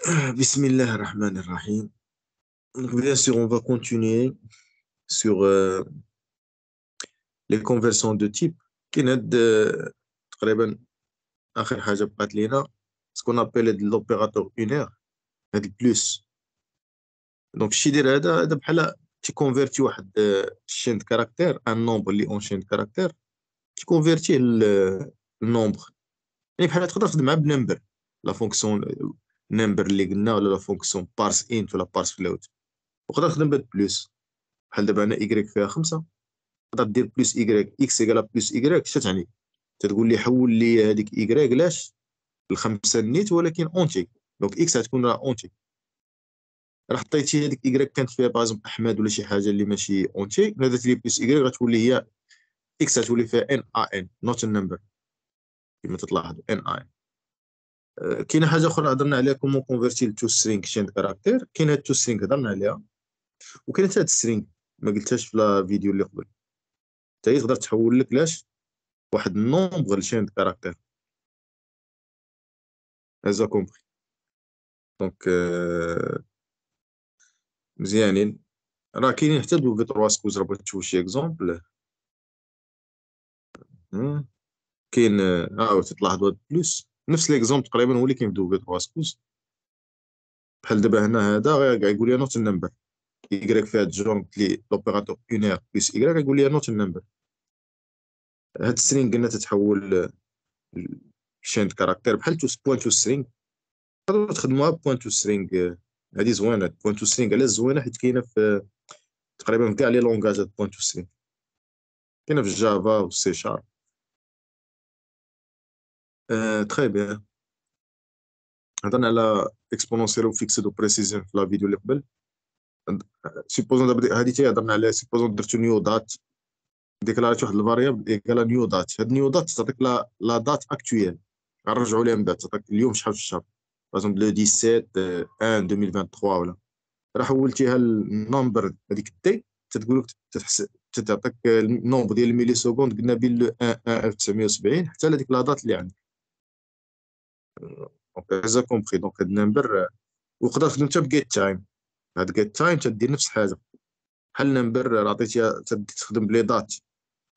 Bismillah ar-Rahman ar-Rahim. Bien sûr, on va continuer sur euh, les conversions de type. Ce qu'on appelle l'opérateur unaire, le plus. Donc, si tu convertis une euh, chaîne de caractère, un nombre en chaîne de caractère, tu convertis le nombre. Et tu peux faire le nombre. la fonction. نمبر اللي قلنا ولا لا فونكسيون بارس انت ولا بارس فلوت وقدر نخدم بهاد بلوس بحال دابا انا ايكغيك فيها خمسة تقدر دير بلوس ايكغيك اكس ايكال بلوس ايكغيك شنو تعني تتقول لي حول لي هذيك ايكغيك لاش الخمسة نيت ولكن اونتي دونك اكس غتكون راه اونتي راه حطيتي هذيك ايكغيك كانت فيها باغ احمد ولا شي حاجه اللي ماشي اونتي الا درت لي بلوس ايكغيك غتولي هي اكس غتولي فيها ان ا ان نوت النمبر كما تلاحظوا ان ا ان كاينه حاجه اخرى هضرنا عليها كومون كونفيرتي لتو سترينغ تشيند كاركتير كاينه تو سترينغ هضرنا عليها وكاينه هاد سترينغ ما قلتهاش في الفيديو اللي قبل حتى تقدر تحول لك لاش واحد النومبر لشين كاركتير هزا كومبري دونك مزيانين راه كاينين حتى دو في تروا سكوز راه بغيت تشوف شي اكزومبل كاين اه تلاحظوا بلوس نفس ليكزومبل تقريبا هو اللي كيبداو بيه تخوا سكوز بحال دابا هنا هذا غير يقول لي نوت النمبر يكريك فيها جونك لي لوبيراتور اونير بليس يكريك يقول لي نوت النمبر هاد السرين قلنا تتحول لشيند كاركتير بحال تو تو سترينغ تقدر تخدموها تو سترينغ هادي زوينه تو سترينغ علاش زوينه حيت كاينه في تقريبا في كاع لي لونغاج تو سترينغ كاينه في و سي شارب تخي بيان هضرنا على اكسبونونسيال وفيكسد وبريسيزن في لا فيديو اللي قبل سيبوزون دابا هادي تي هضرنا عليها سيبوزون درتو نيو دات ديكلاريت واحد الفاريابل ايكال نيو دات هاد نيو دات تعطيك لا لا دات اكتويال غنرجعوا لها من بعد تعطيك اليوم شحال في الشهر باغ لو 17 1 2023 ولا راه حولتيها للنمبر هذيك تي تتقول لك تتحس تعطيك النومبر ديال الميلي سكوند قلنا بين لو 1 1970 حتى لهذيك لا دات اللي عندك دونك از كومبري دونك هاد النمبر وقدر خدمتها بجيت تايم هاد جيت تايم تدير نفس الحاجه بحال النمبر عطيتيها تخدم بلي دات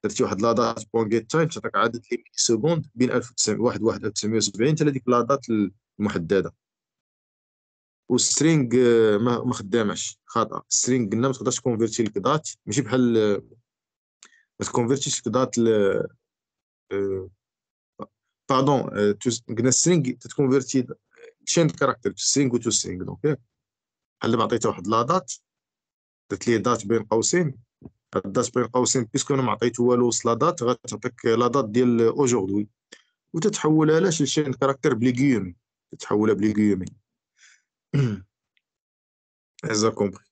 درتي واحد لا دات بوان جيت تايم تعطيك عدد لي سكوند بين 1900 واحد 1970 حتى ديك لا دات المحدده والسترينغ آه، ما خدامش خاطئه السترينغ قلنا ما تقدرش تكونفيرتي لك دات ماشي بحال آه، ما تكونفيرتيش لك دات باردون قلنا سترينغ تتكونفيرتي تشين كاركتر تو سترينغ وتو سترينغ دونك هل بحال دابا عطيتها واحد لا دات درت ليه دات بين قوسين هاد الدات بين قوسين بيسكو انا ما عطيتو والو وسط لا دات غتعطيك لا دات ديال اوجوردي وتتحولها لاش لشين كاركتر بلي كيومي تتحولها بلي كيومي ازا كومبري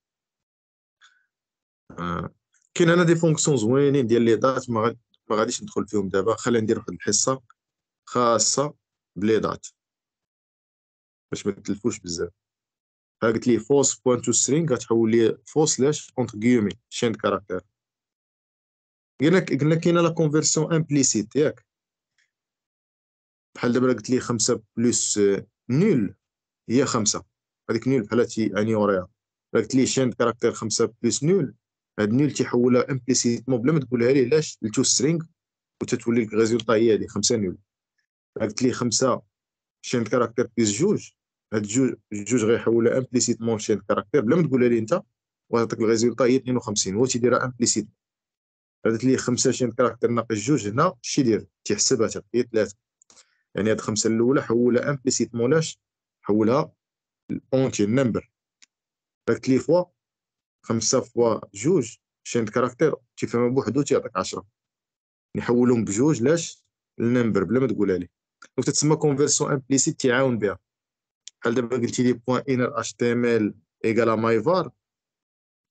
كاين انا دي فونكسيون زوينين ديال لي دات ما غاديش ندخل فيهم دابا خلينا ندير واحد الحصه خاصه بليدات باش ما تلفوش بزاف قلت لي فوس بوان تو سترينغ غتحول لي فوس لاش اونت غيومي شين كاركتير قلنا قلنا كاينه لا كونفيرسيون امبليسيت ياك بحال دابا قلت لي خمسة بلس نول هي خمسة هذيك نول بحال اني يعني وريها قلت لي شين كاركتير خمسة بلس نول هاد نول تيحولها امبليسيتمون بلا ما تقولها ليه لاش لتو سترينغ وتتولي غيزولطا هي هادي خمسة نول قالت لي خمسه شين كاركتير بليس جوج هاد جوج جوج غيحولها امبليسيتمون شين كاركتير بلا ما تقولها لي انت وهذاك الريزولطا هي 52 هو تيديرها امبليسيت عادت لي خمسه شين كاركتير ناقص جوج هنا شي دير تيحسبها هي ثلاثه يعني هاد خمسه الاولى حولها امبليسيتمون لاش حولها اونتي نمبر قالت لي فوا خمسه فوا جوج شين كاركتير تيفهمها بوحدو تيعطيك 10 نحولهم يعني بجوج لاش النمبر بلا ما تقولها لي دونك تتسمى كونفيرسيون امبليسيت تيعاون بها بحال دابا قلتي لي بوان انر اتش تي ام ال ايكالا فار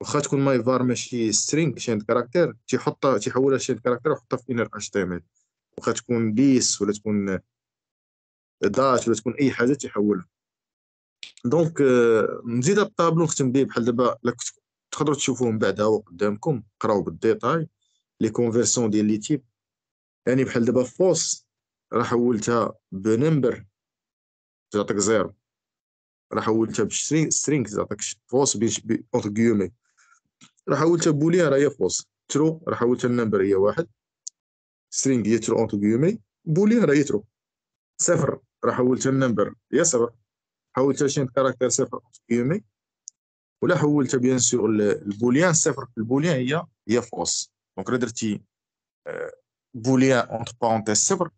واخا تكون فار ماشي سترينغ شين كاركتير تيحطها تيحولها شين كاركتير وحطها في انر اتش تي ام ال واخا تكون ليس ولا تكون داش ولا تكون اي حاجه تيحولها دونك آه، نزيد هاد الطابلو نختم به بحال دابا تقدروا بعد بعدا قدامكم قراو بالديتاي لي كونفيرسيون ديال لي تيب يعني بحال دابا فوس راه حولتها بنمبر تعطيك زيرو راه حولتها بسترينغ تعطيك فوس بين اونت كيومي راه حولتها بوليان راه هي فوس ترو راه حولتها النمبر هي واحد سترينغ هي ترو اونت كيومي بوليان راه هي ترو صفر راه حولتها النمبر هي صفر حولتها شين كاركتر صفر اونت كيومي ولا حولتها بيان سور البوليان صفر البوليان هي هي فوس دونك درتي بوليان اونت بارونتيز صفر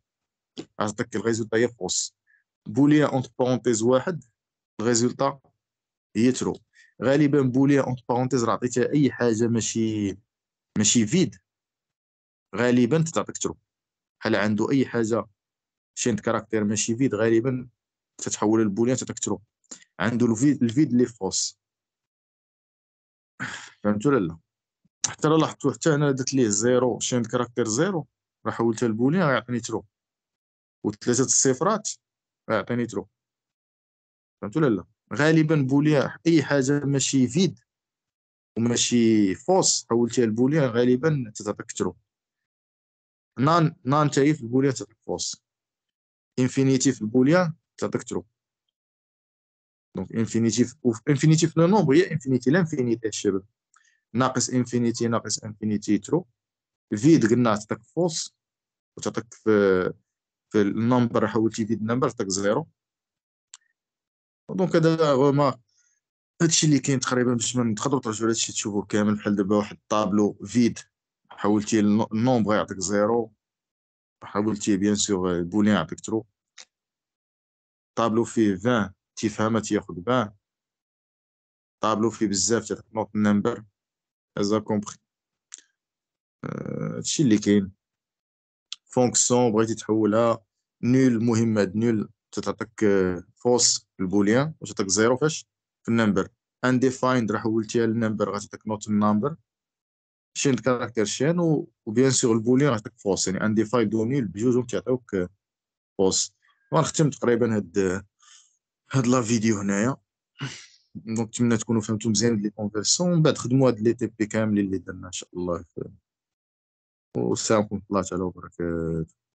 عطاك الريزولتا هي فوس بوليان اونت بارونتيز واحد الريزولتا هي ترو غالبا بوليان اونت بارونتيز راه عطيتها اي حاجه ماشي ماشي فيد غالبا تعطيك ترو بحال عنده اي حاجه شينت كاركتير ماشي فيد غالبا تتحول للبوليان تعطيك ترو عنده الفيد الفيد لي فوس فهمتوا ولا لا حتى لا لاحظتوا حتى انا درت ليه زيرو شينت كاركتير زيرو راه حولتها لبوليان غيعطيني ترو وثلاثه الصفرات اعطيني آه، ترو فهمت ولا لا غالبا بوليان اي حاجه ماشي فيد وماشي فوس حولتيها لبوليان غالبا تعطيك ترو نان نان تاعي في البوليان تعطيك فوس انفينيتي في البوليان تعطيك ترو دونك انفينيتي انفينيتي في لو نومبر هي انفينيتي لانفينيتي الشباب ناقص انفينيتي ناقص انفينيتي ترو فيد قلنا تعطيك فوس وتعطيك في في النمبر حولتي في النمبر عطاك زيرو دونك هذا ما هادشي اللي كاين تقريبا باش ما تقدروا ترجعوا لهادشي تشوفوه كامل بحال دابا واحد الطابلو فيد حولتي النومبر يعطيك زيرو حولتي بيان سور البولين يعطيك ترو طابلو فيه 20 تفهمها تياخد 20 طابلو فيه بزاف تيعطيك نوت نمبر ازا آه، كومبري هادشي اللي كاين فونكسيون بغيتي تحولها نول مهمه نول تعطيك فوس البوليان وتعطيك زيرو فاش في النمبر انديفايند راه حولتيها للنمبر غتعطيك نوت النمبر شين كاركتر شين وبيان سور البوليان غتعطيك فوس يعني انديفايند ونول بجوجهم تعطيوك فوس آه، ونختم تقريبا هاد آه، هاد لا فيديو هنايا دونك نتمنى تكونوا فهمتوا مزيان لي كونفيرسيون من بعد خدموا هاد لي تي بي كاملين اللي درنا ان شاء الله والسلام ورحمه الله تعالى وبركاته